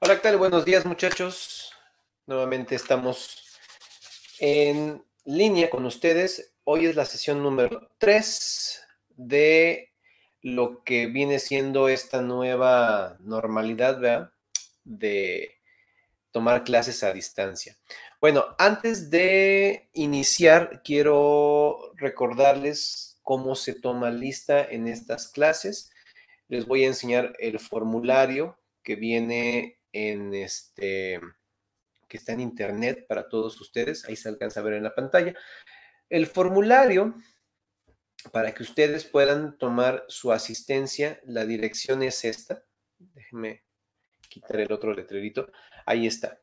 Hola, ¿qué tal? Buenos días, muchachos. Nuevamente estamos en línea con ustedes. Hoy es la sesión número 3 de lo que viene siendo esta nueva normalidad, ¿verdad? De tomar clases a distancia. Bueno, antes de iniciar, quiero recordarles cómo se toma lista en estas clases. Les voy a enseñar el formulario que viene en este que está en internet para todos ustedes, ahí se alcanza a ver en la pantalla. El formulario para que ustedes puedan tomar su asistencia, la dirección es esta. Déjenme quitar el otro letrerito. Ahí está.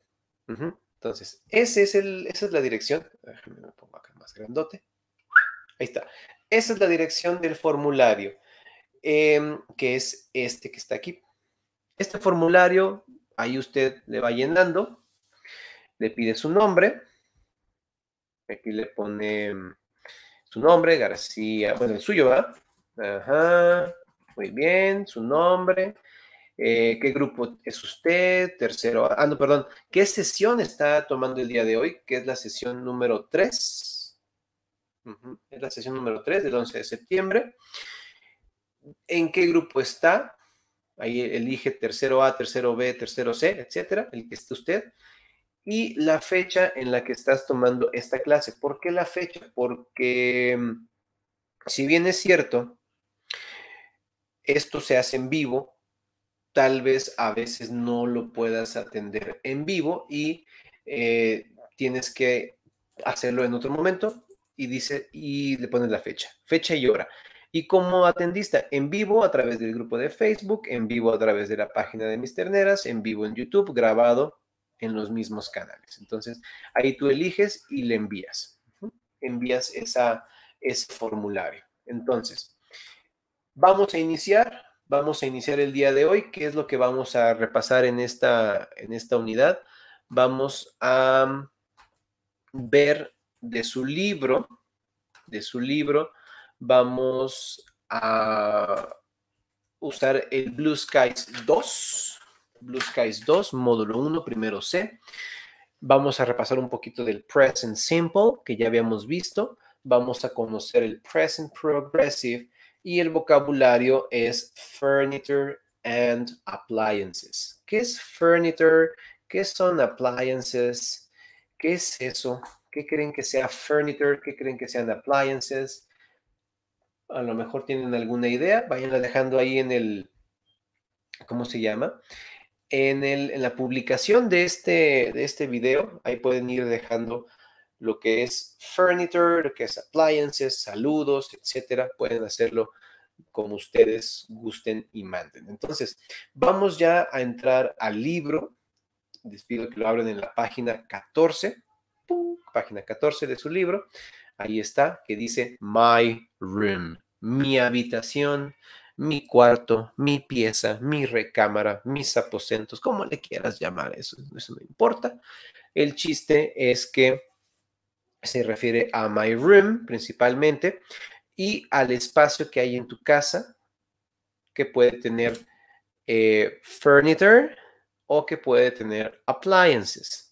Entonces, es esa es la dirección. Déjenme pongo acá más grandote. Ahí está. Esa es la dirección del formulario, em, que es este que está aquí. Este formulario Ahí usted le va llenando, le pide su nombre. Aquí le pone mm, su nombre, García, bueno, el suyo, va, Ajá, muy bien, su nombre. Eh, qué grupo es usted, tercero, ah, no, perdón, qué sesión está tomando el día de hoy, que es la sesión número 3, es la sesión número 3 del 11 de septiembre, en qué grupo está, Ahí elige tercero A, tercero B, tercero C, etcétera, el que esté usted. Y la fecha en la que estás tomando esta clase. ¿Por qué la fecha? Porque mm, si bien es cierto, esto se hace en vivo, tal vez a veces no lo puedas atender en vivo y eh, tienes que hacerlo en otro momento y dice y le pones la fecha, fecha y hora. Y como atendista en vivo a través del grupo de Facebook, en vivo a través de la página de Mis Terneras, en vivo en YouTube, grabado en los mismos canales. Entonces, ahí tú eliges y le envías. Envías esa, ese formulario. Entonces, vamos a iniciar. Vamos a iniciar el día de hoy. ¿Qué es lo que vamos a repasar en esta, en esta unidad? Vamos a ver de su libro, de su libro, vamos a usar el Blue Skies 2, Blue Skies 2, módulo 1, primero C. Vamos a repasar un poquito del Present Simple, que ya habíamos visto. Vamos a conocer el Present Progressive y el vocabulario es Furniture and Appliances. ¿Qué es Furniture? ¿Qué son appliances? ¿Qué es eso? ¿Qué creen que sea furniture? ¿Qué creen que sean appliances? A lo mejor tienen alguna idea, vayan dejando ahí en el, ¿cómo se llama? En, la publicación de este, de este video, ahí pueden ir dejando lo que es furniture, lo que es appliances, saludos, etcétera. Pueden hacerlo como ustedes gusten y manden. Entonces, vamos ya a entrar al libro. despido que lo abren en la página 14, página 14 de su libro ahí está, que dice my room, mi habitación, mi cuarto, mi pieza, mi recámara, mis aposentos, como le quieras llamar, eso, eso no importa. El chiste es que se refiere a my room principalmente y al espacio que hay en tu casa que puede tener eh, furniture o que puede tener appliances.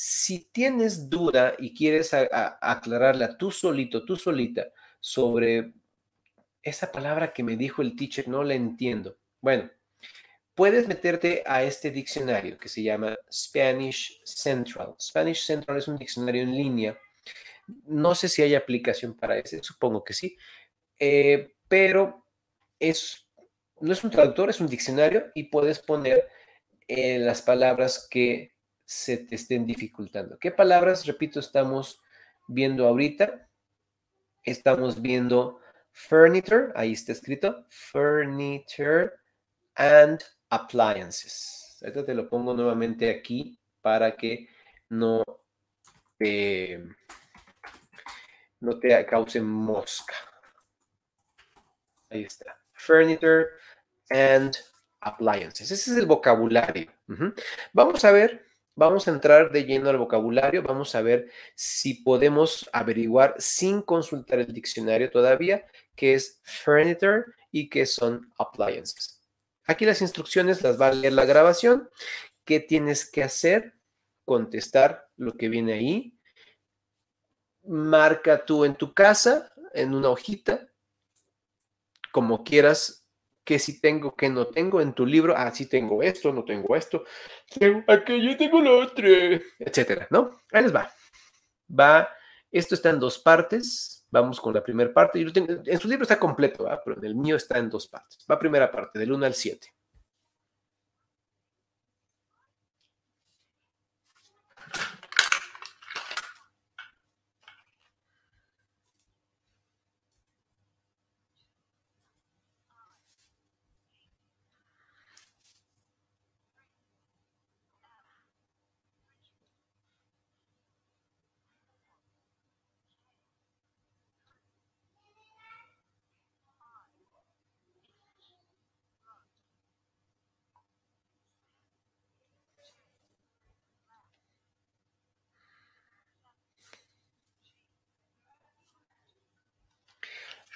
Si tienes duda y quieres aclararla tú solito, tú solita, sobre esa palabra que me dijo el teacher, no la entiendo. Bueno, puedes meterte a este diccionario que se llama Spanish Central. Spanish Central es un diccionario en línea. No sé si hay aplicación para ese, supongo que sí, eh, pero es, no es un traductor, es un diccionario y puedes poner eh, las palabras que se te estén dificultando. ¿Qué palabras, repito, estamos viendo ahorita? Estamos viendo furniture, ahí está escrito, furniture and appliances. Esto te lo pongo nuevamente aquí para que no, no te cause mosca. Ahí está. Furniture and appliances. Ese es el vocabulario. Vamos a ver Vamos a entrar de lleno al vocabulario, vamos a ver si podemos averiguar sin consultar el diccionario todavía qué es furniture y qué son appliances. Aquí las instrucciones las va a leer la grabación. ¿Qué tienes que hacer? Contestar lo que viene ahí. Marca tú en tu casa, en una hojita, como quieras que sí tengo, que no tengo en tu libro, ah, sí tengo esto, no tengo esto, Aquí yo tengo lo otro, etcétera, ¿no? Ahí les va. Va, esto está en dos partes, vamos con la primera parte, en su libro está completo, pero en el mío está en dos partes. Va primera parte, del 1 al 7.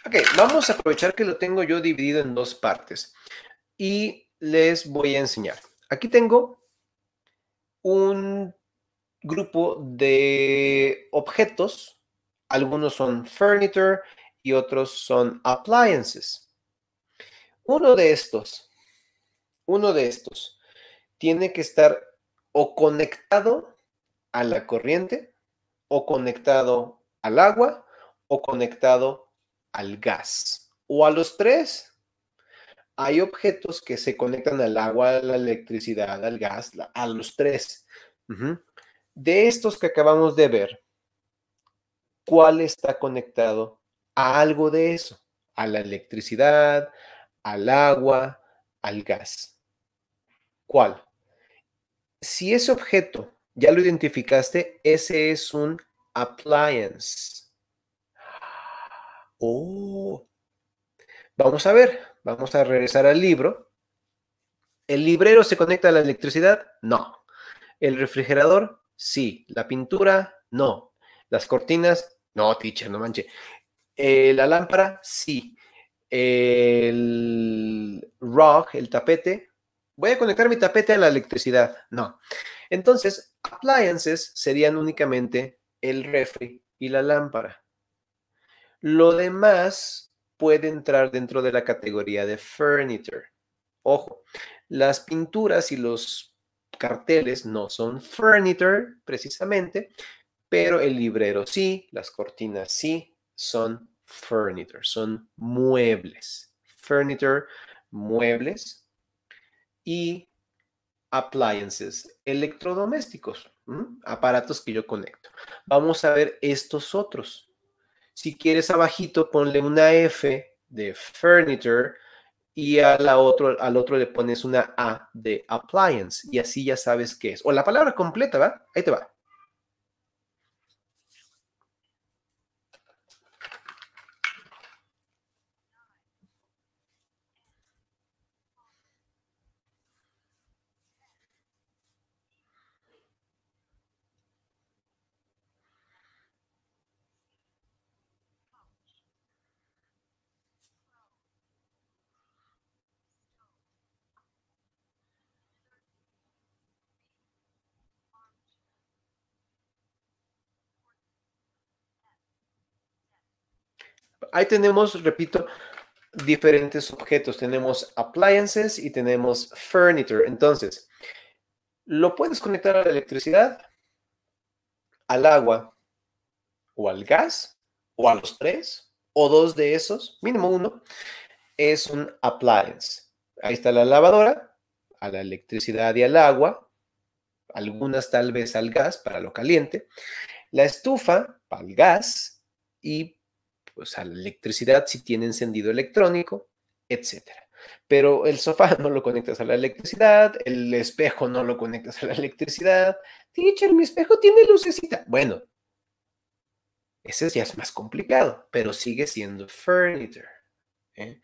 Ok, vamos a aprovechar que lo tengo yo dividido en dos partes y les voy a enseñar. Aquí tengo un grupo de objetos. Algunos son furniture y otros son appliances. Uno de estos, uno de estos, tiene que estar o conectado a la corriente, o conectado al agua, o conectado al gas o a los tres. Hay objetos que se conectan al agua, a la electricidad, al gas, a los tres. De estos que acabamos de ver, ¿cuál está conectado a algo de eso? A la electricidad, al agua, al gas. ¿Cuál? Si ese objeto ya lo identificaste, ese es un appliance. Oh. Vamos a ver, vamos a regresar al libro. ¿El librero se conecta a la electricidad? No. ¿El refrigerador? Sí. ¿La pintura? No. ¿Las cortinas? No, teacher, no manche. Eh, ¿La lámpara? Sí. ¿El rock, el tapete? Voy a conectar mi tapete a la electricidad. No. Entonces, appliances serían únicamente el refri y la lámpara. Lo demás puede entrar dentro de la categoría de furniture. Ojo, las pinturas y los carteles no son furniture precisamente, pero el librero sí, las cortinas sí, son furniture, son muebles. Furniture, muebles y appliances, electrodomésticos, aparatos que yo conecto. Vamos a ver estos otros. Si quieres abajito, ponle una F de furniture y a otro, al otro le pones una A de appliance y así ya sabes qué es. O la palabra completa, ¿va? Ahí te va. ahí tenemos, repito, diferentes objetos. Tenemos appliances y tenemos furniture. Entonces, lo puedes conectar a la electricidad, al agua o al gas o a los tres o dos de esos, mínimo uno, es un appliance. Ahí está la lavadora, a la electricidad y al agua, algunas tal vez al gas para lo caliente, la estufa para el gas y o sea, la electricidad si tiene encendido electrónico, etcétera. Pero el sofá no lo conectas a la electricidad, el espejo no lo conectas a la electricidad. Teacher, mi espejo tiene lucecita. Bueno, ese ya es más complicado, pero sigue siendo furniture. ¿eh?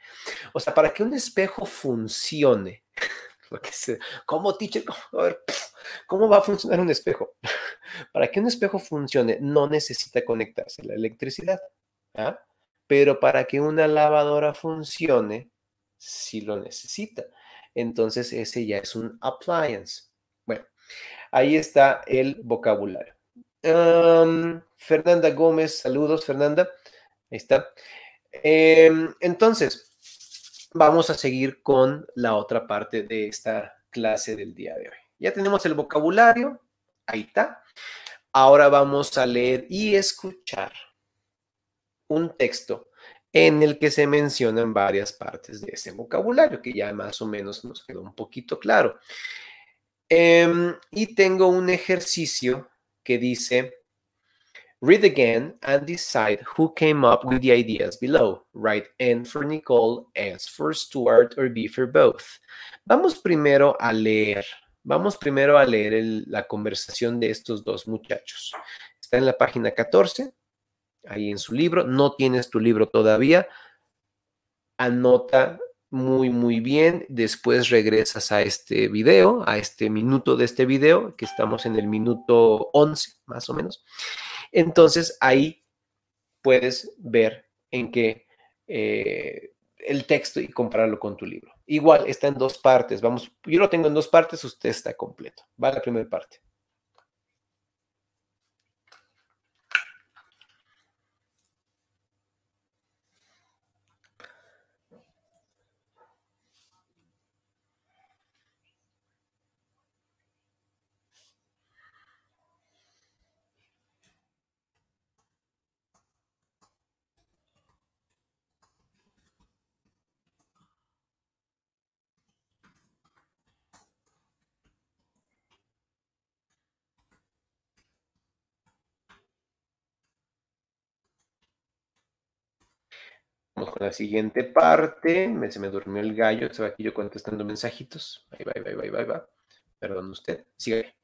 O sea, para que un espejo funcione, ¿cómo, teacher? ¿cómo va a funcionar un espejo? Para que un espejo funcione, no necesita conectarse a la electricidad. ¿ah? Pero para que una lavadora funcione, si lo necesita. Entonces ese ya es un appliance. Bueno, ahí está el vocabulario. Fernanda Gómez, saludos Fernanda. Ahí está. Em, entonces, vamos a seguir con la otra parte de esta clase del día de hoy. Ya tenemos el vocabulario, ahí está. Ahora vamos a leer y escuchar un texto en el que se mencionan varias partes de ese vocabulario, que ya más o menos nos quedó un poquito claro. Em, y tengo un ejercicio que dice, read again and decide who came up with the ideas below. Write N for Nicole, S for Stuart or B for both. Vamos primero a leer, vamos primero a leer la conversación de estos dos muchachos. Está en la página 14, ahí en su libro. No tienes tu libro todavía. Anota muy, muy bien. Después regresas a este video, a este minuto de este video, que estamos en el minuto 11, más o menos. Entonces ahí puedes ver en qué eh, el texto y compararlo con tu libro. Igual está en dos partes. Vamos, yo lo tengo en dos partes, usted está completo. Va la primera parte. la siguiente parte. se me durmió el gallo. Estaba aquí yo contestando mensajitos. Ahí va, ahí va, ahí va, ahí va. Perdón usted. Sigue.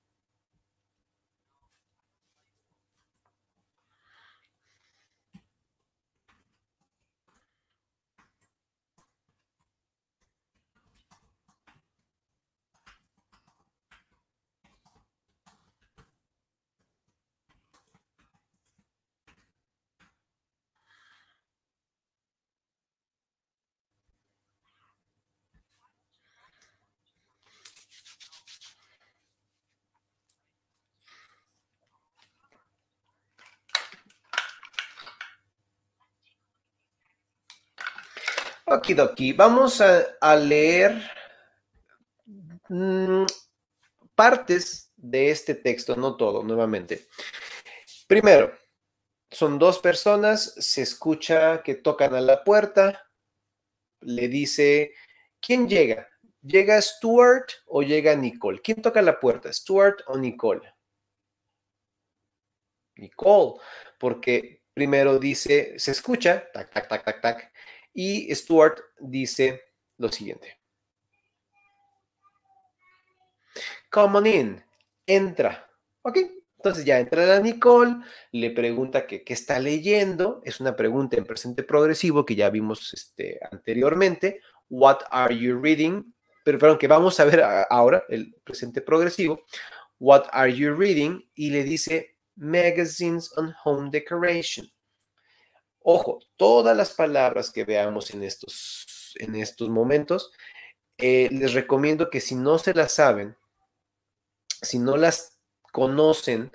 Okidoki, vamos a, leer mm, partes de este texto, no todo, nuevamente. Primero, son dos personas, se escucha que tocan a la puerta, le dice, ¿quién llega? ¿Llega Stuart o llega Nicole? ¿Quién toca la puerta, Stuart o Nicole? Nicole, porque primero dice, se escucha, tac, tac, tac, tac, tac, y Stuart dice lo siguiente. Come on in, entra. ¿Ok? Entonces ya entra la Nicole, le pregunta qué está leyendo, es una pregunta en presente progresivo que ya vimos este, anteriormente. What are you reading? Pero perdón, que vamos a ver ahora el presente progresivo. What are you reading? Y le dice magazines on home decoration. Ojo, todas las palabras que veamos en estos, en estos momentos, eh, les recomiendo que si no se las saben, si no las conocen,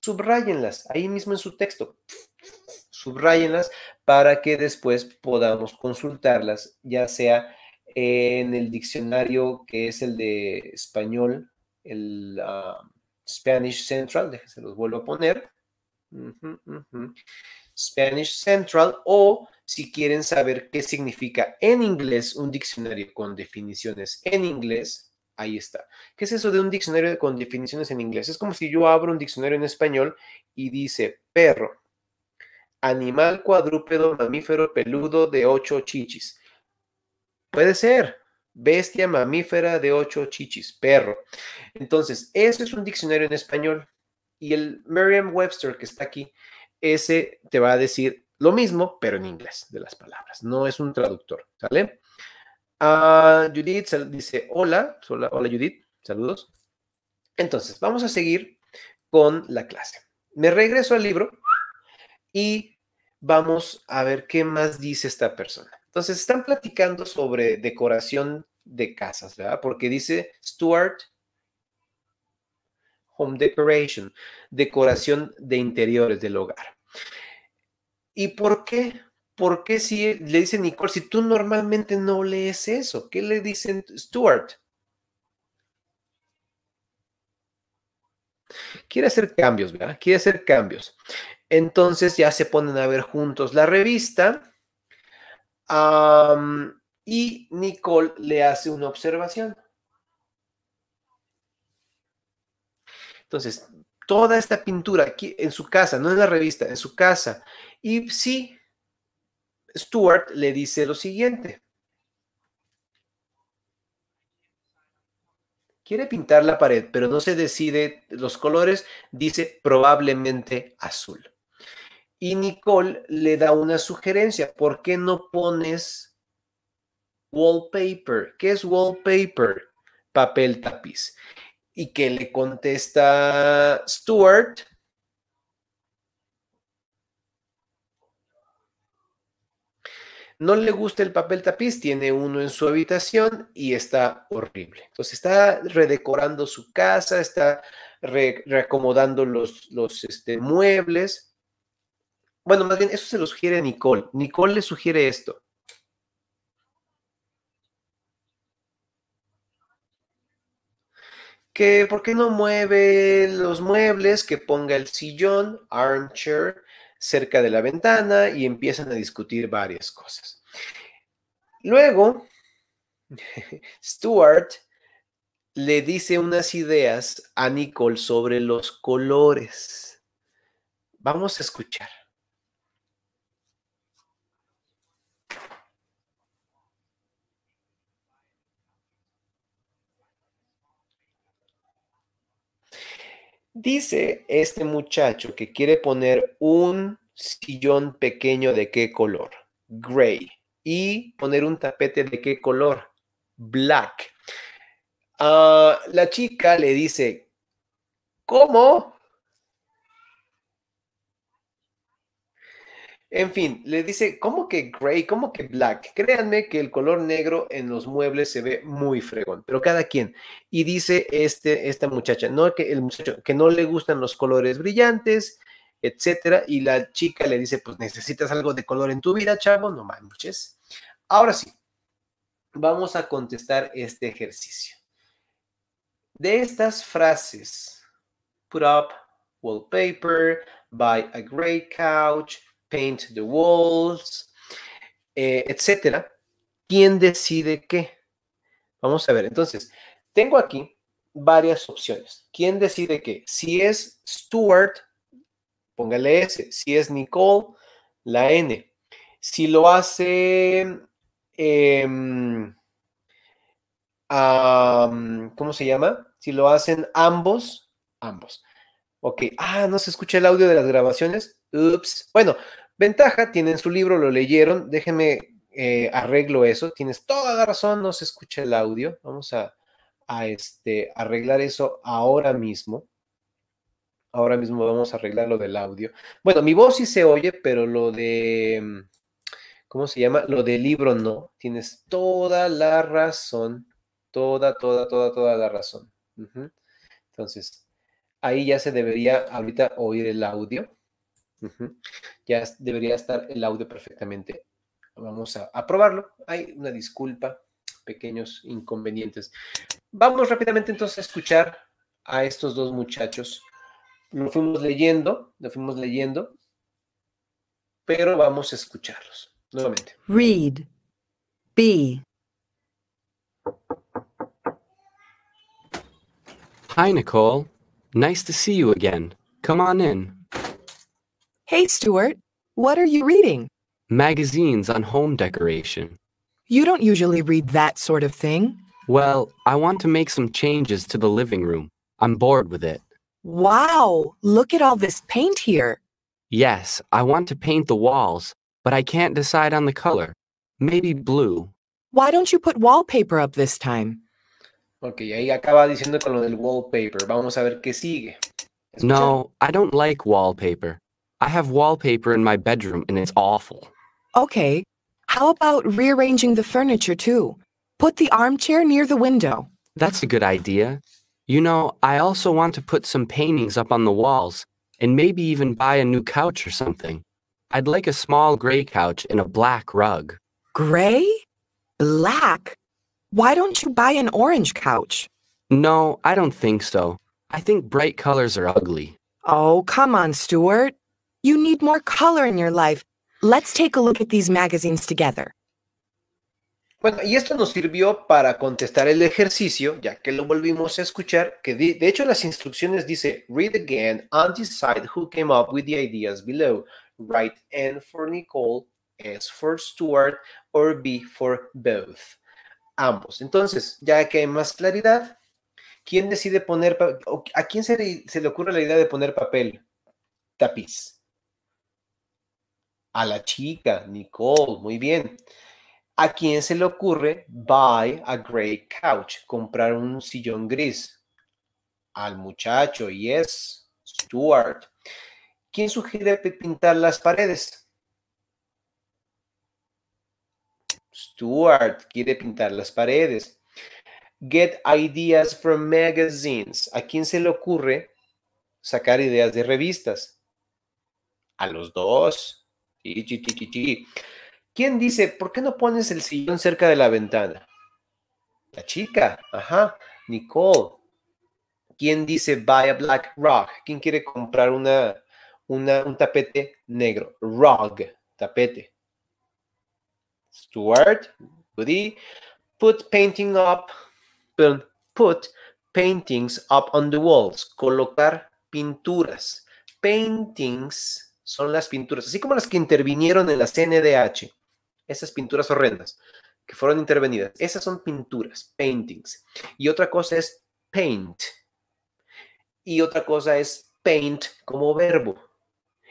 subrayenlas ahí mismo en su texto. Subrayenlas para que después podamos consultarlas, ya sea en el diccionario que es el de español, el ah, Spanish Central, déjense los vuelvo a poner. Spanish Central o si quieren saber qué significa en inglés un diccionario con definiciones en inglés, ahí está. ¿Qué es eso de un diccionario con definiciones en inglés? Es como si yo abro un diccionario en español y dice perro, animal cuadrúpedo mamífero peludo de ocho chichis. Puede ser, bestia mamífera de ocho chichis, perro. Entonces, eso es un diccionario en español. Y el Merriam-Webster que está aquí ese te va a decir lo mismo, pero en inglés de las palabras. No es un traductor, ¿sale? Ah, Judith dice, hola, hola, hola Judith, saludos. Entonces, vamos a seguir con la clase. Me regreso al libro y vamos a ver qué más dice esta persona. Entonces, están platicando sobre decoración de casas, ¿verdad? Porque dice Stuart home decoration, decoración de interiores del hogar. ¿Y por qué? ¿Por qué si le dice Nicole, si tú normalmente no lees eso? ¿Qué le dicen Stuart? Quiere hacer cambios, ¿verdad? Quiere hacer cambios. Entonces ya se ponen a ver juntos la revista y Nicole le hace una observación. Entonces, toda esta pintura aquí en su casa, no en la revista, en su casa. Y sí, Stuart le dice lo siguiente. Quiere pintar la pared, pero no se decide los colores, dice probablemente azul. Y Nicole le da una sugerencia, ¿por qué no pones wallpaper? ¿Qué es wallpaper? Papel tapiz y que le contesta Stuart. No le gusta el papel tapiz, tiene uno en su habitación y está horrible. Entonces está redecorando su casa, está reacomodando los, los este, muebles. Bueno, más bien eso se lo sugiere Nicole. Nicole le sugiere esto. que por qué no mueve los muebles, que ponga el sillón, armchair, cerca de la ventana y empiezan a discutir varias cosas. Luego, Stuart le dice unas ideas a Nicole sobre los colores. Vamos a escuchar. Dice este muchacho que quiere poner un sillón pequeño de qué color? Gray. Y poner un tapete de qué color? Black. Ah, la chica le dice, ¿cómo? En fin, le dice, ¿cómo que gray? ¿Cómo que black? Créanme que el color negro en los muebles se ve muy fregón, pero cada quien. Y dice este, esta muchacha, no que el muchacho, que no le gustan los colores brillantes, etcétera. Y la chica le dice, pues necesitas algo de color en tu vida, chavo, no manches. Ahora sí, vamos a contestar este ejercicio. De estas frases, put up wallpaper, buy a gray couch, paint the walls, eh, etcétera. ¿Quién decide qué? Vamos a ver, entonces, tengo aquí varias opciones. ¿Quién decide qué? Si es Stuart, póngale S. Si es Nicole, la N. Si lo hace, em, ¿cómo se llama? Si lo hacen ambos, ambos. Ok, ah, no se escucha el audio de las grabaciones. Ups. Bueno, Ventaja, tienen su libro, lo leyeron, déjeme eh, arreglo eso. Tienes toda la razón, no se escucha el audio. Vamos a, este, arreglar eso ahora mismo. Ahora mismo vamos a arreglar lo del audio. Bueno, mi voz sí se oye, pero lo de, ¿cómo se llama? Lo del libro no. Tienes toda la razón. Toda, toda, toda, toda la razón. Entonces, ahí ya se debería ahorita oír el audio. Ya debería estar el audio perfectamente. Vamos a, a probarlo. Hay una disculpa, pequeños inconvenientes. Vamos rápidamente entonces a escuchar a estos dos muchachos. Lo fuimos leyendo, lo fuimos leyendo, pero vamos a escucharlos nuevamente. Read. B. Hi, Nicole. Nice to see you again. Come on in. Hey, Stuart, what are you reading? Magazines on home decoration. You don't usually read that sort of thing. Well, I want to make some changes to the living room. I'm bored with it. Wow, look at all this paint here. Yes, I want to paint the walls, but I can't decide on the color. Maybe blue. Why don't you put wallpaper up this time? Ok, ahí acaba diciendo con lo del wallpaper. Vamos a ver qué sigue. ¿Escuchan? No, I don't like wallpaper. I have wallpaper in my bedroom and it's awful. Okay. How about rearranging the furniture too? Put the armchair near the window. That's a good idea. You know, I also want to put some paintings up on the walls and maybe even buy a new couch or something. I'd like a small gray couch and a black rug. Gray? Black? Why don't you buy an orange couch? No, I don't think so. I think bright colors are ugly. Oh, come on, Stuart. You need more color in your life. Let's take a look at these magazines together. Bueno, y esto nos sirvió para contestar el ejercicio, ya que lo volvimos a escuchar, que de, hecho las instrucciones dice, read again and decide who came up with the ideas below. Write N for Nicole, S for Stuart, or B for both. Ambos. Entonces, ya que hay más claridad, ¿quién decide poner, ¿a quién se le ocurre la idea de poner papel? Tapiz a la chica, Nicole, muy bien. ¿A quién se le ocurre buy a gray couch, comprar un sillón gris? Al muchacho, yes, Stuart. ¿Quién sugiere pintar las paredes? Stuart quiere pintar las paredes. Get ideas from magazines. ¿A quién se le ocurre sacar ideas de revistas? A los dos. ¿Quién dice, por qué no pones el sillón cerca de la ventana? La chica, ajá, Nicole. ¿Quién dice buy a black rug? ¿Quién quiere comprar una, un tapete negro? Rug, tapete. Stuart, Woody, put painting up, put paintings up on the walls, colocar pinturas. Paintings son las pinturas, así como las que intervinieron en la CNDH, esas pinturas horrendas que fueron intervenidas, esas son pinturas, paintings. Y otra cosa es paint. Y otra cosa es paint como verbo.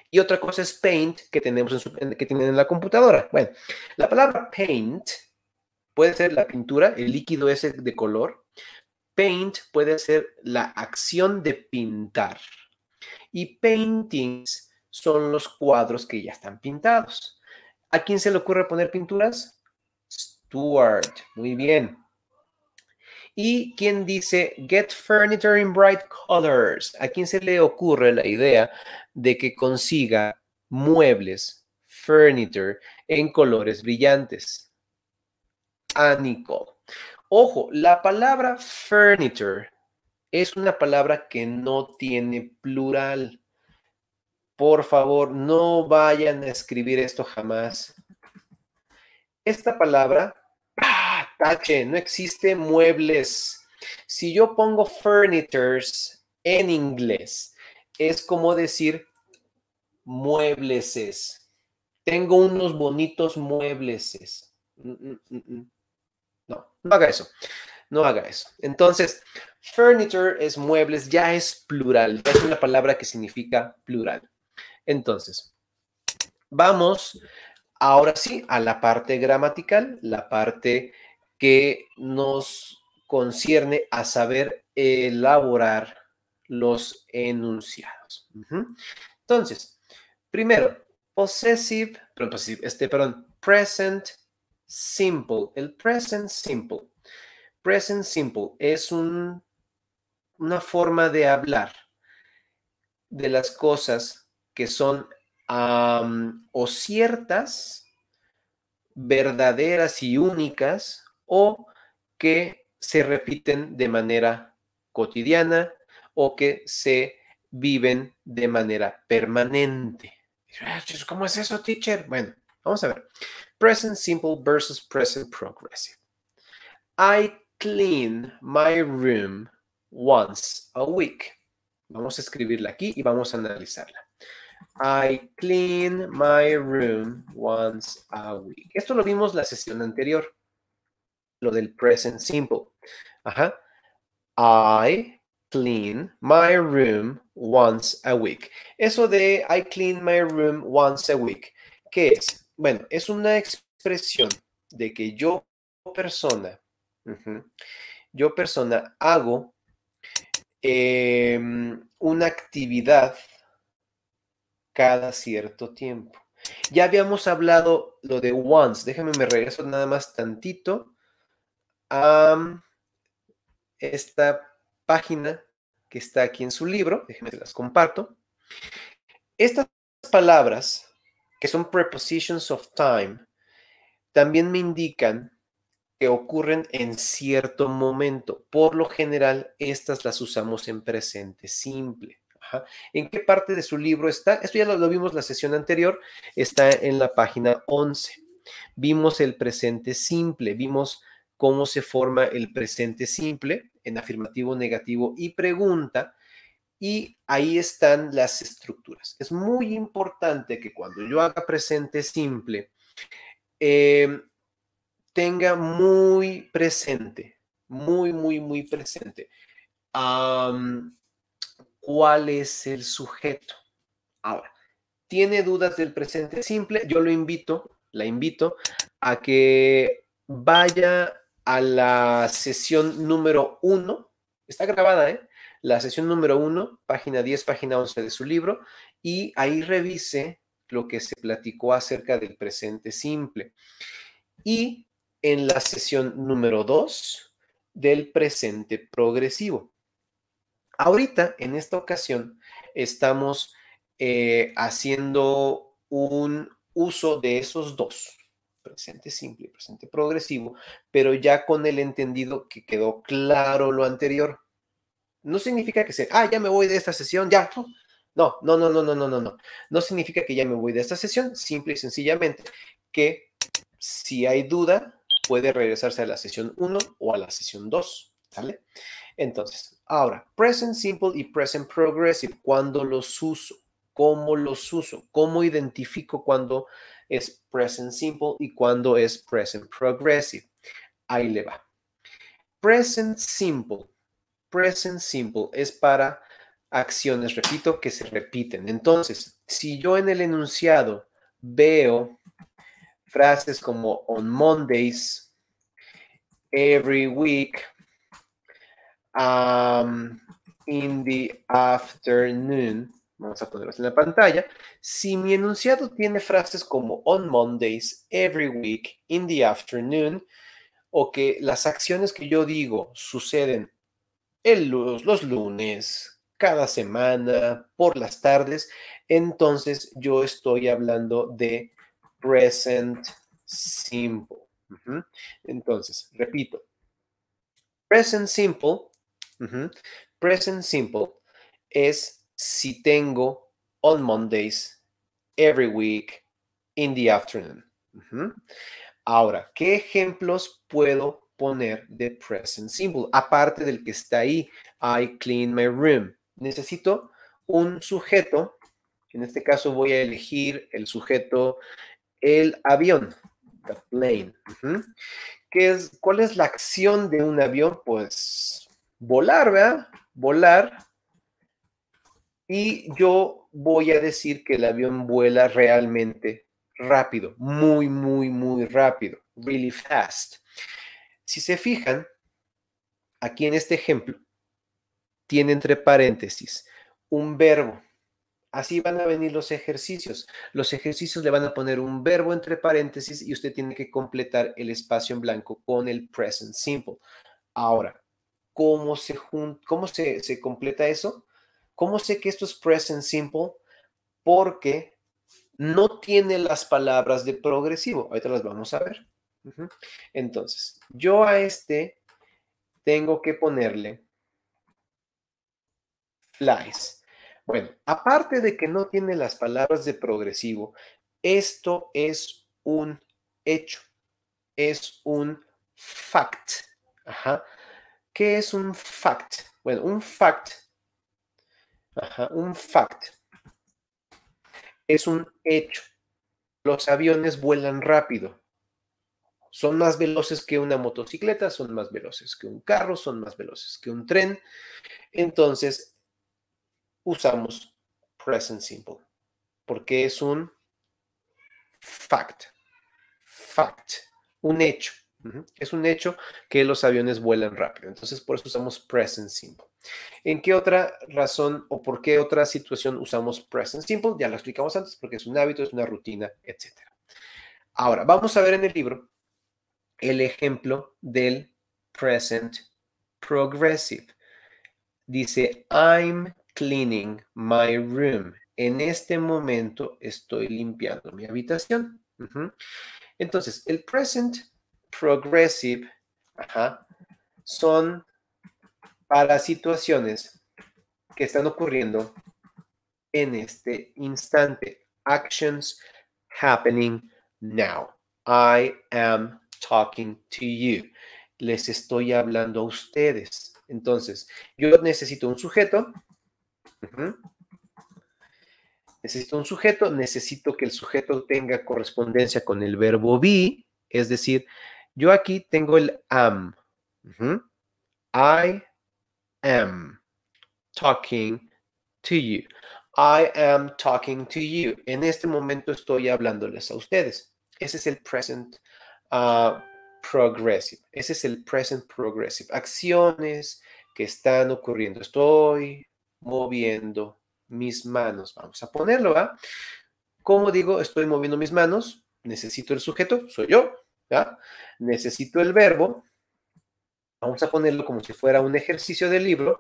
Y otra cosa es paint que tenemos en que tienen en la computadora. Bueno, la palabra paint puede ser la pintura, el líquido ese de color. Paint puede ser la acción de pintar. Y paintings son los cuadros que ya están pintados. ¿A quién se le ocurre poner pinturas? Stuart. Muy bien. ¿Y quién dice get furniture in bright colors? ¿A quién se le ocurre la idea de que consiga muebles, furniture, en colores brillantes? Nicole. Ojo, la palabra furniture es una palabra que no tiene plural por favor, no vayan a escribir esto jamás. Esta palabra, ¡ah! tache, no existe muebles. Si yo pongo furnitures en inglés, es como decir muebleses. Tengo unos bonitos muebleses. Mm, mm, mm, no, no haga eso. No haga eso. Entonces, furniture es muebles, ya es plural, es una palabra que significa plural. Entonces, vamos ahora sí a la parte gramatical, la parte que nos concierne a saber elaborar los enunciados. Entonces, primero, possessive, perdón, este, present simple. El present simple. Present simple es un, una forma de hablar de las cosas que son o ciertas, verdaderas y únicas, o que se repiten de manera cotidiana o que se viven de manera permanente. Ah, ¿Cómo es eso, teacher? Bueno, vamos a ver. Present simple versus present progressive. I clean my room once a week. Vamos a escribirla aquí y vamos a analizarla. I clean my room once a week. Esto lo vimos la sesión anterior, lo del present simple. Ajá. I clean my room once a week. Eso de I clean my room once a week, ¿qué es? Bueno, es una expresión de que yo persona, yo persona hago em, una actividad cada cierto tiempo. Ya habíamos hablado lo de once. Déjame, me regreso nada más tantito a esta página que está aquí en su libro. Déjenme las comparto. Estas palabras, que son prepositions of time, también me indican que ocurren en cierto momento. Por lo general, estas las usamos en presente simple. ¿En qué parte de su libro está? Esto ya lo, vimos la sesión anterior, está en la página 11. Vimos el presente simple, vimos cómo se forma el presente simple en afirmativo, negativo y pregunta. Y ahí están las estructuras. Es muy importante que cuando yo haga presente simple, em, tenga muy presente, muy, muy, muy presente cuál es el sujeto. Ahora, ¿tiene dudas del presente simple? Yo lo invito, la invito a que vaya a la sesión número uno. Está grabada, ¿eh? La sesión número uno, página 10, página 11 de su libro, y ahí revise lo que se platicó acerca del presente simple. Y en la sesión número dos del presente progresivo. Ahorita, en esta ocasión, estamos eh, haciendo un uso de esos dos, presente simple y presente progresivo, pero ya con el entendido que quedó claro lo anterior. No significa que sea, ah, ya me voy de esta sesión, ya. No, no, no, no, no, no, no, no. No significa que ya me voy de esta sesión, simple y sencillamente que si hay duda, puede regresarse a la sesión 1 o a la sesión 2, ¿sale? Entonces, ahora, present simple y present progressive, ¿cuándo los uso? ¿Cómo los uso? ¿Cómo identifico cuándo es present simple y cuándo es present progressive? Ahí le va. Present simple. Present simple es para acciones, repito, que se repiten. Entonces, si yo en el enunciado veo frases como on Mondays, every week, in the afternoon. Vamos a ponerlos en la pantalla. Si mi enunciado tiene frases como on Mondays, every week, in the afternoon, o que las acciones que yo digo suceden los, los lunes, cada semana, por las tardes, entonces yo estoy hablando de present simple. Entonces, repito, present simple Present simple es si tengo on Mondays, every week, in the afternoon. Ahora, ¿qué ejemplos puedo poner de present simple? Aparte del que está ahí, I clean my room. Necesito un sujeto. En este caso voy a elegir el sujeto el avión, the plane. es, ¿Cuál es la acción de un avión? Pues volar, ¿verdad? Volar. Y yo voy a decir que el avión vuela realmente rápido, muy, muy, muy rápido, really fast. Si se fijan, aquí en este ejemplo, tiene entre paréntesis un verbo. Así van a venir los ejercicios. Los ejercicios le van a poner un verbo entre paréntesis y usted tiene que completar el espacio en blanco con el present simple. Ahora, cómo se, cómo se, completa eso. ¿Cómo sé que esto es present simple? Porque no tiene las palabras de progresivo. Ahorita las vamos a ver. Entonces, yo a este tengo que ponerle flies. Bueno, aparte de que no tiene las palabras de progresivo, esto es un hecho, es un fact. Ajá. ¿Qué es un fact? Bueno, un fact. Ajá, un fact. Es un hecho. Los aviones vuelan rápido. Son más veloces que una motocicleta, son más veloces que un carro, son más veloces que un tren. Entonces, usamos present simple porque es un fact. Fact. Un hecho. Es un hecho que los aviones vuelan rápido. Entonces, por eso usamos present simple. ¿En qué otra razón o por qué otra situación usamos present simple? Ya lo explicamos antes porque es un hábito, es una rutina, etc. Ahora, vamos a ver en el libro el ejemplo del present progressive. Dice, I'm cleaning my room. En este momento estoy limpiando mi habitación. Entonces, el present progressive son para situaciones que están ocurriendo en este instante. Actions happening now. I am talking to you. Les estoy hablando a ustedes. Entonces, yo necesito un sujeto. Necesito un sujeto. Necesito que el sujeto tenga correspondencia con el verbo be, es decir, yo aquí tengo el am. I am talking to you. I am talking to you. En este momento estoy hablándoles a ustedes. Ese es el present ah, progressive. Ese es el present progressive. Acciones que están ocurriendo. Estoy moviendo mis manos. Vamos a ponerlo, Como digo, estoy moviendo mis manos. Necesito el sujeto. Soy yo. Necesito el verbo. Vamos a ponerlo como si fuera un ejercicio del libro.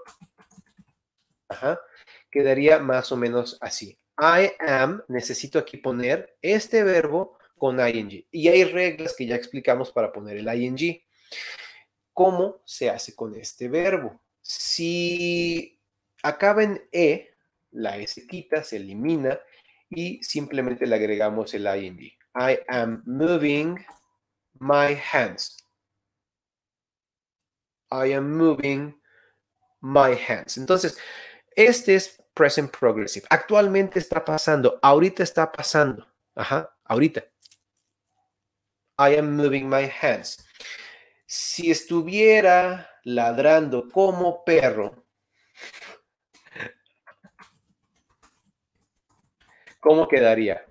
Ajá. Quedaría más o menos así. I am, necesito aquí poner este verbo con ing. Y hay reglas que ya explicamos para poner el ing. ¿Cómo se hace con este verbo? Si acaba en e, la e s quita, se elimina y simplemente le agregamos el ing. I am moving my hands. I am moving my hands. Entonces, este es present progressive. Actualmente está pasando, ahorita está pasando. Ajá, ahorita. I am moving my hands. Si estuviera ladrando como perro, ¿cómo quedaría?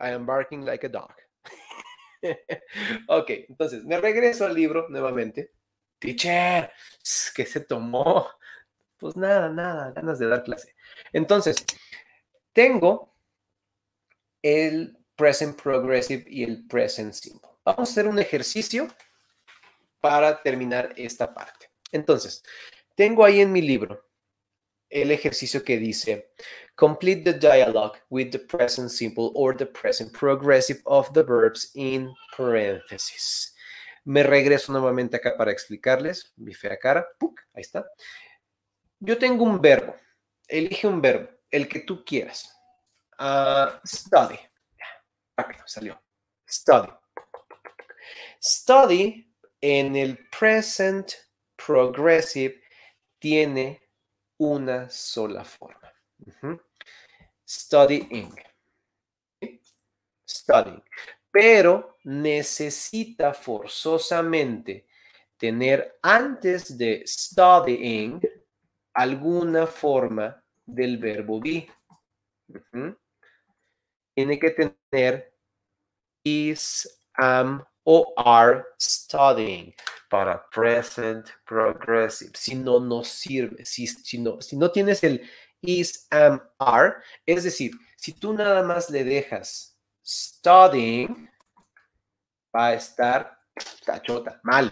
I am barking like a dog. ok, entonces me regreso al libro nuevamente. Teacher, ¿qué se tomó? Pues nada, nada, ganas de dar clase. Entonces, tengo el present progressive y el present simple. Vamos a hacer un ejercicio para terminar esta parte. Entonces, tengo ahí en mi libro el ejercicio que dice, complete the dialogue with the present simple or the present progressive of the verbs in parentheses. Me regreso nuevamente acá para explicarles mi fea cara. Ahí está. Yo tengo un verbo. Elige un verbo, el que tú quieras. Ah, study. Ah, salió. Study. Study en el present progressive tiene una sola forma. Studying. Studying. Pero necesita forzosamente tener antes de studying alguna forma del verbo be. Tiene que tener is, am o are studying para present, progressive. Si no no sirve, si, si, no, no tienes el is, am, are, es decir, si tú nada más le dejas studying, va a estar tachota, mal.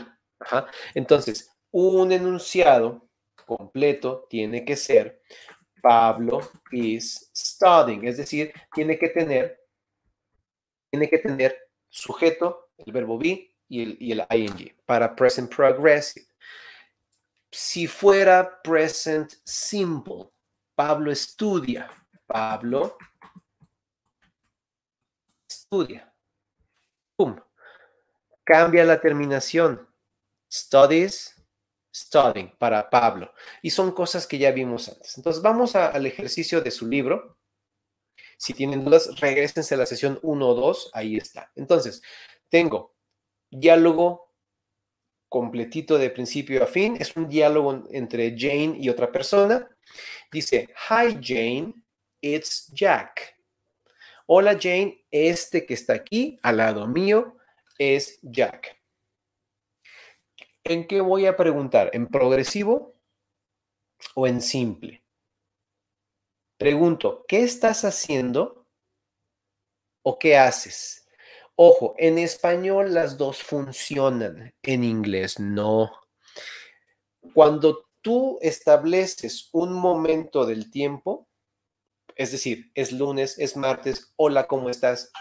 Entonces, un enunciado completo tiene que ser Pablo is studying, es decir, tiene que tener tiene que tener sujeto, el verbo be, y el, ing para present progressive. Si fuera present simple, Pablo estudia. Pablo estudia. Boom. Cambia la terminación. Studies, studying para Pablo. Y son cosas que ya vimos antes. Entonces vamos al ejercicio de su libro. Si tienen dudas, regresense a la sesión 1 o 2. Ahí está. Entonces, tengo diálogo completito de principio a fin. Es un diálogo entre Jane y otra persona. Dice, hi Jane, it's Jack. Hola Jane, este que está aquí al lado mío es Jack. ¿En qué voy a preguntar? ¿En progresivo o en simple? Pregunto, ¿qué estás haciendo o qué haces? Ojo, en español las dos funcionan, en inglés no. Cuando tú estableces un momento del tiempo, es decir, es lunes, es martes, hola, ¿cómo estás?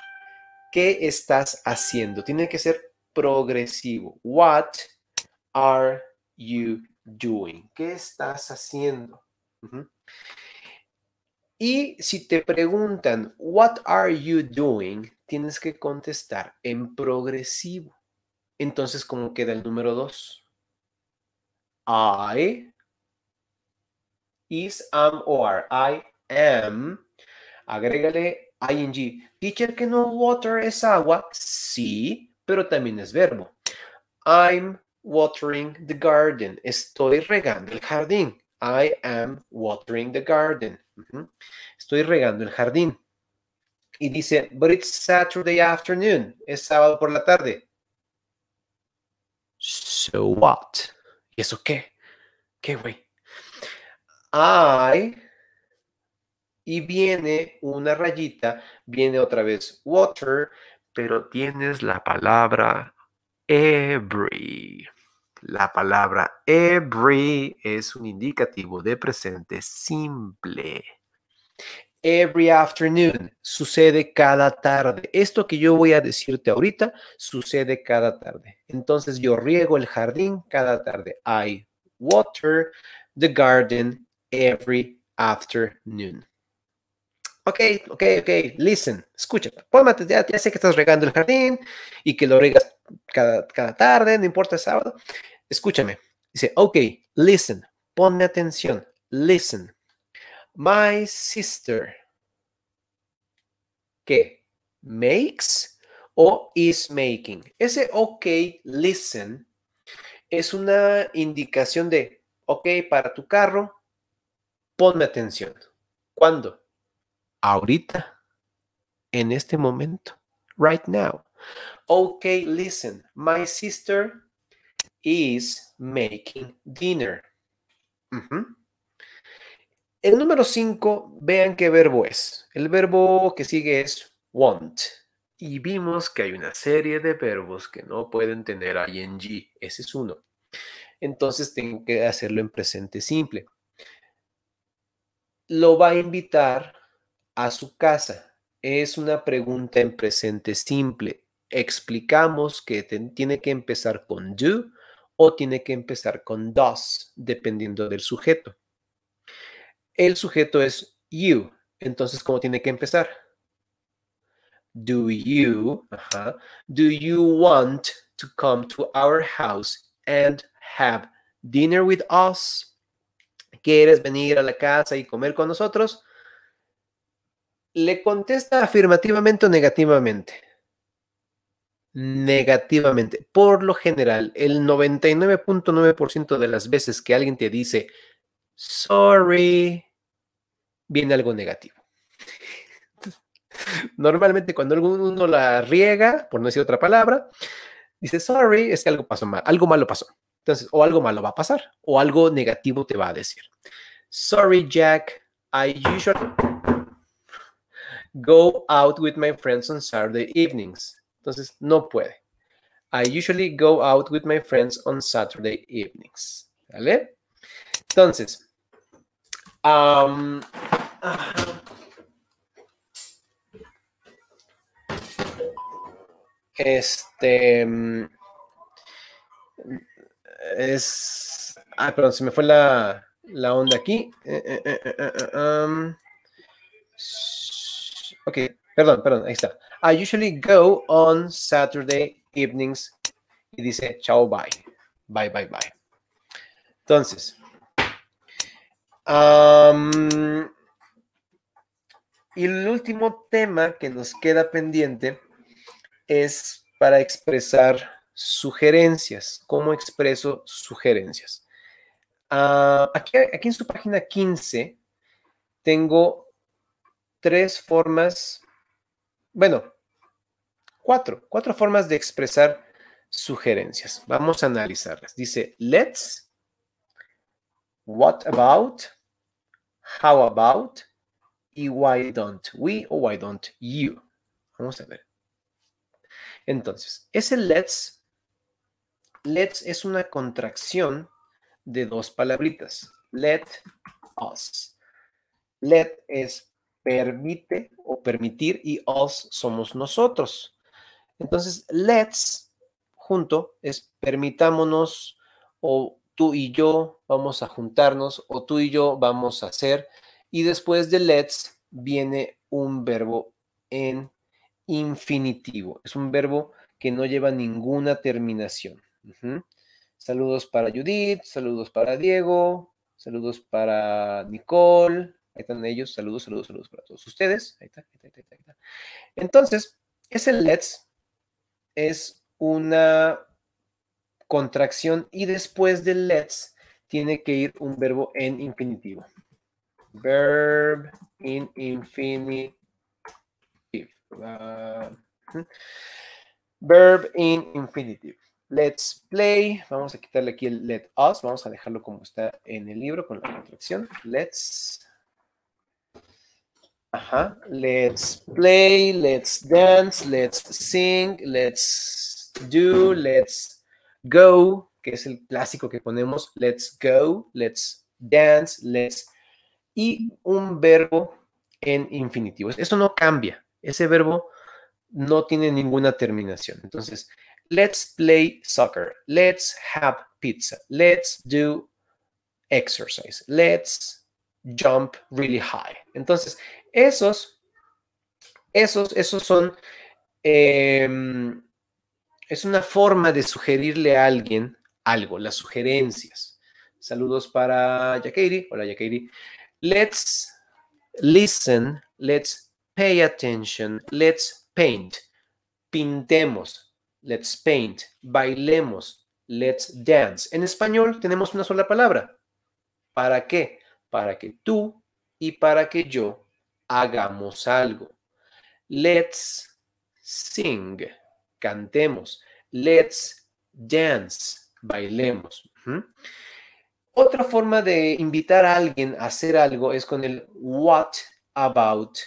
¿Qué estás haciendo? Tiene que ser progresivo. What are you doing? ¿Qué estás haciendo? Y si te preguntan, what are you doing? Tienes que contestar en progresivo. Entonces, ¿cómo queda el número 2? I is, am, or I am. Agrégale ing. Teacher, que no water es agua. Sí, pero también es verbo. I'm watering the garden. Estoy regando el jardín. I am watering the garden. Estoy regando el jardín. Y dice, but it's Saturday afternoon. Es sábado por la tarde. So what? ¿Y eso qué? ¿Qué, güey? I. Y viene una rayita, viene otra vez water, pero tienes la palabra every. La palabra every es un indicativo de presente simple. Every afternoon sucede cada tarde. Esto que yo voy a decirte ahorita sucede cada tarde. Entonces yo riego el jardín cada tarde. I water the garden every afternoon. Ok, ok, ok, listen, escucha, Póngate, ya, sé que estás regando el jardín y que lo regas cada, cada tarde, no importa el sábado. Escúchame. Dice, ok, listen, ponme atención, listen. My sister. ¿Qué? Makes o is making. Ese ok, listen, es una indicación de, ok, para tu carro, ponme atención. ¿Cuándo? Ahorita, en este momento, right now. Ok, listen, my sister is making dinner. El número 5, vean qué verbo es. El verbo que sigue es want. Y vimos que hay una serie de verbos que no pueden tener ing. Ese es uno. Entonces tengo que hacerlo en presente simple. Lo va a invitar a su casa. Es una pregunta en presente simple. Explicamos que tiene que empezar con do o tiene que empezar con dos, dependiendo del sujeto. El sujeto es you, entonces, ¿cómo tiene que empezar? Do you, do you want to come to our house and have dinner with us? ¿Quieres venir a la casa y comer con nosotros? ¿Le contesta afirmativamente o negativamente? negativamente. Por lo general, el 99.9% de las veces que alguien te dice, sorry, viene algo negativo. Normalmente cuando alguno la riega, por no decir otra palabra, dice, sorry, es que algo pasó mal, algo malo pasó. Entonces, o algo malo va a pasar, o algo negativo te va a decir. Sorry, Jack, I usually go out with my friends on Saturday evenings. Entonces, no puede. I usually go out with my friends on Saturday evenings. ¿Vale? Entonces, este mm, es. Ah, perdón, se me fue la, onda aquí. Eh, eh, eh, ok, perdón, perdón, ahí está. I usually go on Saturday evenings. Y dice, chao, bye. Bye, bye, bye. Entonces, el último tema que nos queda pendiente es para expresar sugerencias. ¿Cómo expreso sugerencias? Ah, aquí, aquí en su página 15 tengo tres formas bueno, cuatro, cuatro formas de expresar sugerencias. Vamos a analizarlas. Dice, let's, what about, how about, y why don't we o why don't you. Vamos a ver. Entonces, ese let's, let's es una contracción de dos palabritas. Let us. Let es permite o permitir y os somos nosotros. Entonces, let's junto es permitámonos o tú y yo vamos a juntarnos o tú y yo vamos a hacer. Y después de let's viene un verbo en infinitivo. Es un verbo que no lleva ninguna terminación. Saludos para Judith, saludos para Diego, saludos para Nicole, Ahí están ellos. Saludos, saludos, saludos para todos ustedes. Ahí está, ahí está, ahí está, Entonces, ese let's es una contracción y después del let's tiene que ir un verbo en infinitivo. Verb in infinitive. Ah, verb in infinitive. Let's play. Vamos a quitarle aquí el let us. Vamos a dejarlo como está en el libro con la contracción. Let's Ajá. Let's play, let's dance, let's sing, let's do, let's go, que es el clásico que ponemos. Let's go, let's dance, let's. Y un verbo en infinitivo. Eso no cambia. Ese verbo no tiene ninguna terminación. Entonces, let's play soccer, let's have pizza, let's do exercise, let's jump really high. Entonces, esos, esos, esos son, em, es una forma de sugerirle a alguien algo, las sugerencias. Saludos para Yakeiri. Hola, Yakeiri. Let's listen, let's pay attention, let's paint. Pintemos, let's paint. Bailemos, let's dance. En español tenemos una sola palabra. ¿Para qué? Para que tú y para que yo hagamos algo. Let's sing, cantemos. Let's dance, bailemos. Otra forma de invitar a alguien a hacer algo es con el what about.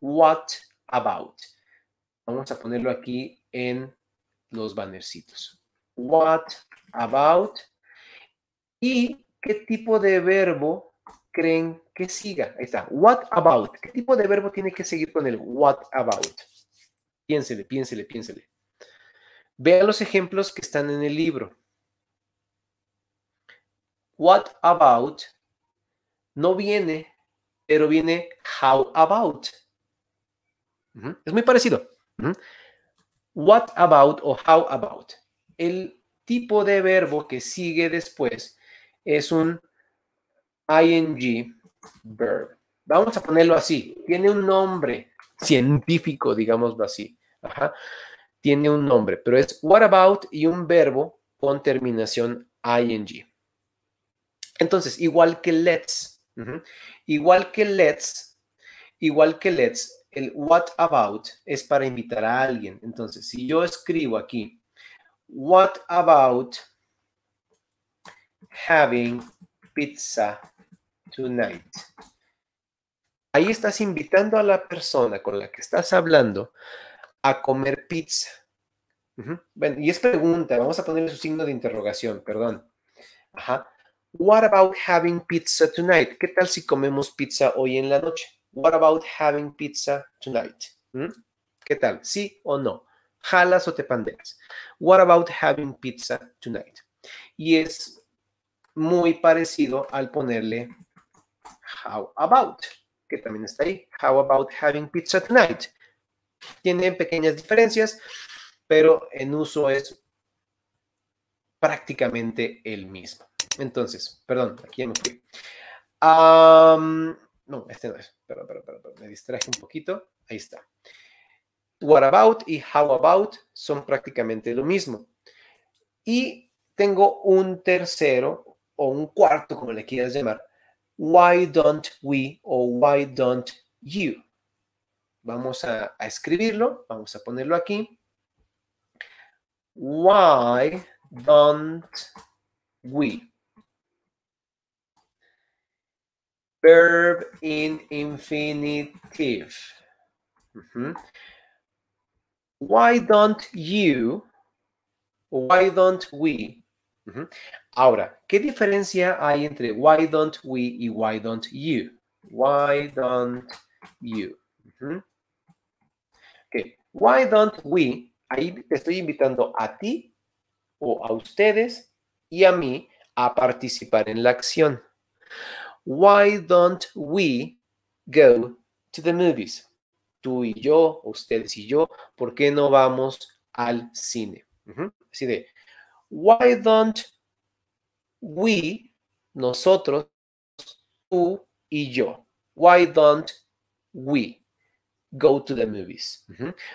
What about. Vamos a ponerlo aquí en los bannercitos. What about. ¿Y qué tipo de verbo creen que siga? Ahí está. What about? ¿Qué tipo de verbo tiene que seguir con el what about? Piénsele, piénsele, piénsele. Vea los ejemplos que están en el libro. What about no viene, pero viene how about. Es muy parecido. What about o how about. El tipo de verbo que sigue después es un ing verb. Vamos a ponerlo así. Tiene un nombre científico, digámoslo así. Tiene un nombre, pero es what about y un verbo con terminación ing. Entonces, igual que let's, igual que let's, igual que let's, el what about es para invitar a alguien. Entonces, si yo escribo aquí, what about having pizza tonight. Ahí estás invitando a la persona con la que estás hablando a comer pizza. bueno, y es pregunta, vamos a ponerle su signo de interrogación, perdón. Ajá. What about having pizza tonight? ¿Qué tal si comemos pizza hoy en la noche? What about having pizza tonight? ¿Mm? ¿Qué tal? ¿Sí o no? ¿Jalas o te pandeas? What about having pizza tonight? Y es muy parecido al ponerle How about, que también está ahí. How about having pizza tonight? Tienen pequeñas diferencias, pero en uso es prácticamente el mismo. Entonces, perdón, aquí ya me fui. no, este no es. Perdón, perdón, perdón, Me distraje un poquito. Ahí está. What about y how about son prácticamente lo mismo. Y tengo un tercero o un cuarto, como le quieras llamar, why don't we o why don't you. Vamos a, a escribirlo, vamos a ponerlo aquí. Why don't we? Verb in infinitive. Mm-hmm. Why don't you? Why don't we? Mm-hmm. Ahora, ¿qué diferencia hay entre why don't we y why don't you? Why don't you? Why don't we? Ahí te estoy invitando a ti o a ustedes y a mí a participar en la acción. Why don't we go to the movies? Tú y yo, ustedes y yo, ¿por qué no vamos al cine? Así de, why don't we, nosotros, tú y yo. Why don't we go to the movies?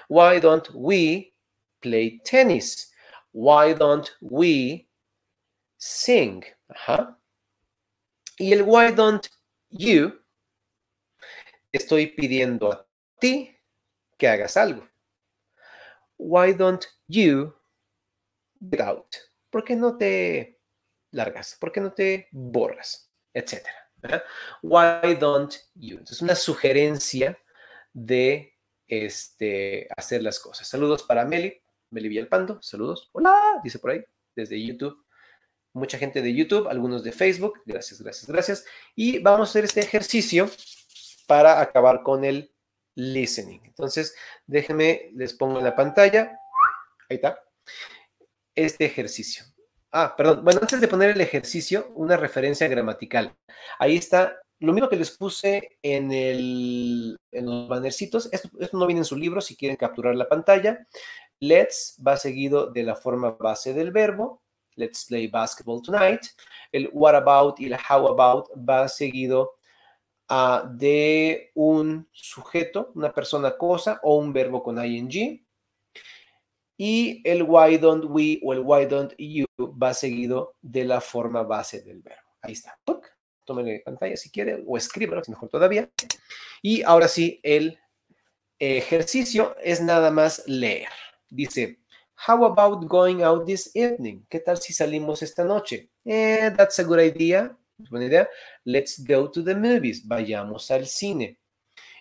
Why don't we play tennis? Why don't we sing? Y el why don't you, estoy pidiendo a ti que hagas algo. Why don't you get out? ¿Por qué no te largas? ¿Por qué no te borras? Etcétera. ¿verdad? Why don't you? Es una sugerencia de este, hacer las cosas. Saludos para Meli, Meli Villalpando, saludos. Hola, dice por ahí, desde YouTube. Mucha gente de YouTube, algunos de Facebook. Gracias, gracias, gracias. Y vamos a hacer este ejercicio para acabar con el listening. Entonces, déjenme, les pongo en la pantalla. Ahí está. Este ejercicio. Ah, perdón. Bueno, antes de poner el ejercicio, una referencia gramatical. Ahí está lo mismo que les puse en, el, en los bannercitos, esto, no viene en su libro si quieren capturar la pantalla. Let's va seguido de la forma base del verbo. Let's play basketball tonight. El what about y el how about va seguido ah, de un sujeto, una persona, cosa o un verbo con ing y el why don't we o el why don't you va seguido de la forma base del verbo. Ahí está. Tómenle pantalla si quiere o escríbelo, si mejor todavía. Y ahora sí, el ejercicio es nada más leer. Dice, how about going out this evening? ¿Qué tal si salimos esta noche? Eh, that's a good idea. Buena idea. Let's go to the movies. Vayamos al cine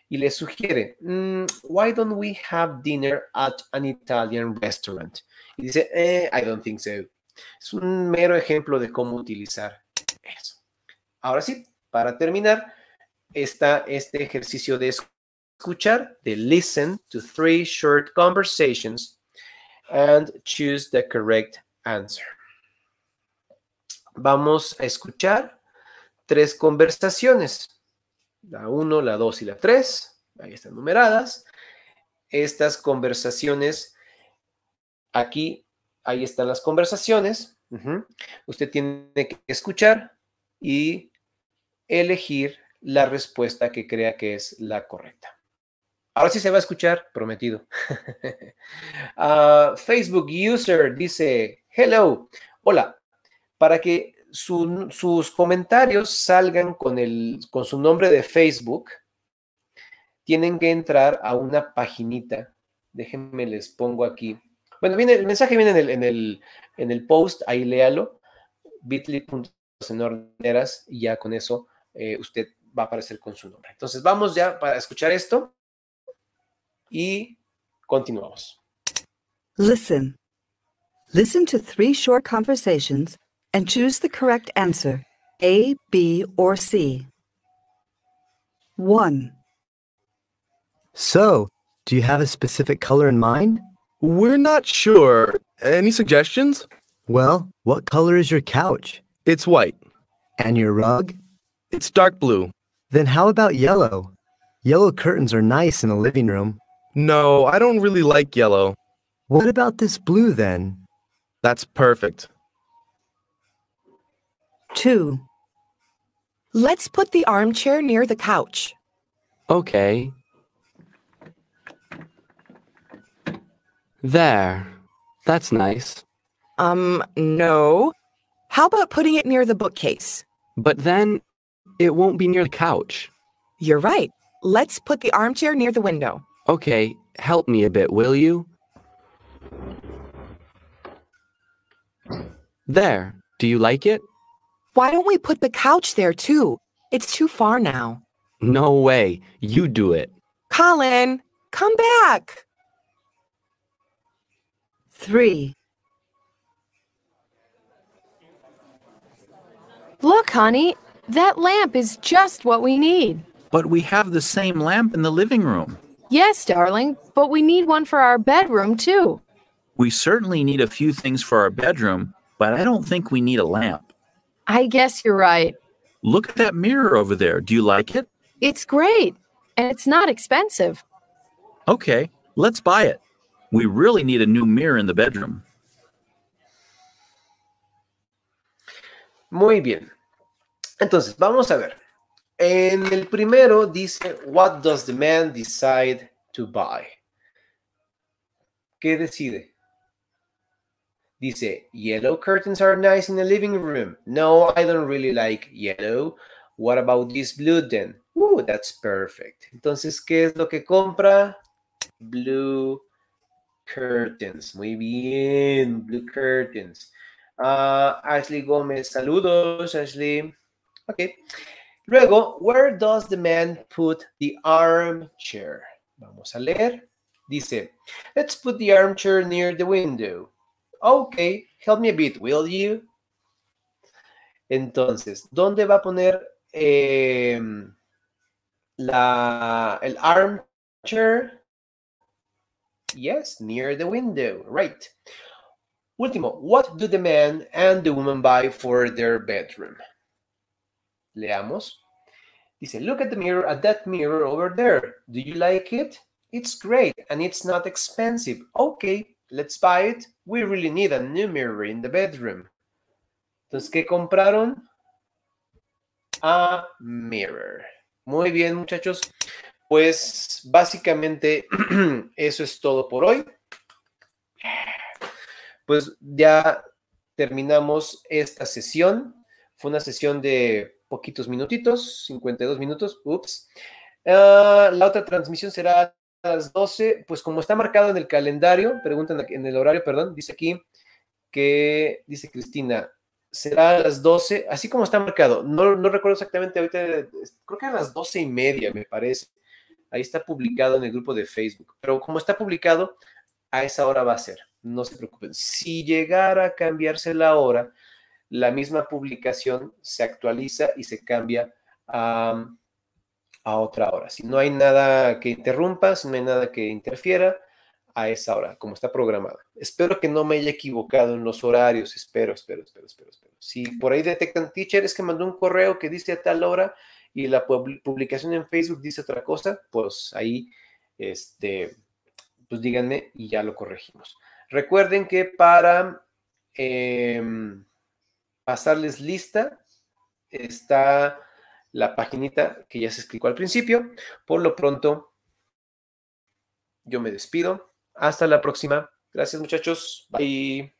y le sugiere, mm, why don't we have dinner at an Italian restaurant? Y dice, eh, I don't think so. Es un mero ejemplo de cómo utilizar eso. Ahora sí, para terminar, está este ejercicio de escuchar, de listen to three short conversations and choose the correct answer. Vamos a escuchar tres conversaciones la 1, la 2 y la 3, ahí están numeradas. Estas conversaciones, aquí, ahí están las conversaciones. Usted tiene que escuchar y elegir la respuesta que crea que es la correcta. Ahora sí se va a escuchar, prometido. Ah, Facebook user dice, hello, hola, para que sus comentarios salgan con, su nombre de Facebook, tienen que entrar a una paginita. Déjenme les pongo aquí. Bueno, viene, el mensaje viene en el, post, ahí léalo, bit.senorneras, y ya con eso eh, usted va a aparecer con su nombre. Entonces vamos ya para escuchar esto y continuamos. Listen. Listen to three short conversations and choose the correct answer, A, B, or C. 1. So, do you have a specific color in mind? We're not sure. Any suggestions? Well, what color is your couch? It's white. And your rug? It's dark blue. Then how about yellow? Yellow curtains are nice in a living room. No, I don't really like yellow. What about this blue then? That's perfect. 2. Let's put the armchair near the couch. Okay. There. That's nice. Um, no. How about putting it near the bookcase? But then it won't be near the couch. You're right. Let's put the armchair near the window. Okay, help me a bit, will you? There. Do you like it? Why don't we put the couch there, too? It's too far now. No way. You do it. Colin, come back. Three. Look, honey, that lamp is just what we need. But we have the same lamp in the living room. Yes, darling, but we need one for our bedroom, too. We certainly need a few things for our bedroom, but I don't think we need a lamp. I guess you're right. Look at that mirror over there. Do you like it? It's great, and it's not expensive. Okay, let's buy it. We really need a new mirror in the bedroom. Muy bien. Entonces, vamos a ver. En el primero dice, What does the man decide to buy? ¿Qué decide? Dice, yellow curtains are nice in the living room. No, I don't really like yellow. What about this blue then? Oh, that's perfect. Entonces, ¿qué es lo que compra? Blue curtains. Muy bien, blue curtains. Uh, Ashley Gómez, saludos, Ashley. Ok. Luego, where does the man put the armchair? Vamos a leer. Dice, let's put the armchair near the window ok, help me a bit, will you? Entonces, ¿dónde va a poner eh, la, el armchair? Yes, near the window, right. Último, what do the man and the woman buy for their bedroom? Leamos. Dice, look at the mirror, at that mirror over there. Do you like it? It's great and it's not expensive. Okay, Let's buy it. We really need a new mirror in the bedroom. Entonces, ¿qué compraron? A mirror. Muy bien, muchachos. Pues básicamente eso es todo por hoy. Pues ya terminamos esta sesión. Fue una sesión de poquitos minutitos, 52 minutos. Ups. Ah, la otra transmisión será a las 12, pues como está marcado en el calendario, preguntan en el horario, perdón, dice aquí que, dice Cristina, será a las 12, así como está marcado, no, no recuerdo exactamente ahorita, creo que a las 12 y media me parece, ahí está publicado en el grupo de Facebook, pero como está publicado, a esa hora va a ser, no se preocupen. Si llegara a cambiarse la hora, la misma publicación se actualiza y se cambia a a otra hora. Si no hay nada que interrumpa, si no hay nada que interfiera, a esa hora, como está programada. Espero que no me haya equivocado en los horarios. Espero, espero, espero, espero, Si por ahí detectan teacher, es que mandó un correo que dice a tal hora y la publicación en Facebook dice otra cosa, pues ahí, este, pues díganme y ya lo corregimos. Recuerden que para em, pasarles lista está la paginita que ya se explicó al principio. Por lo pronto, yo me despido. Hasta la próxima. Gracias muchachos. Bye.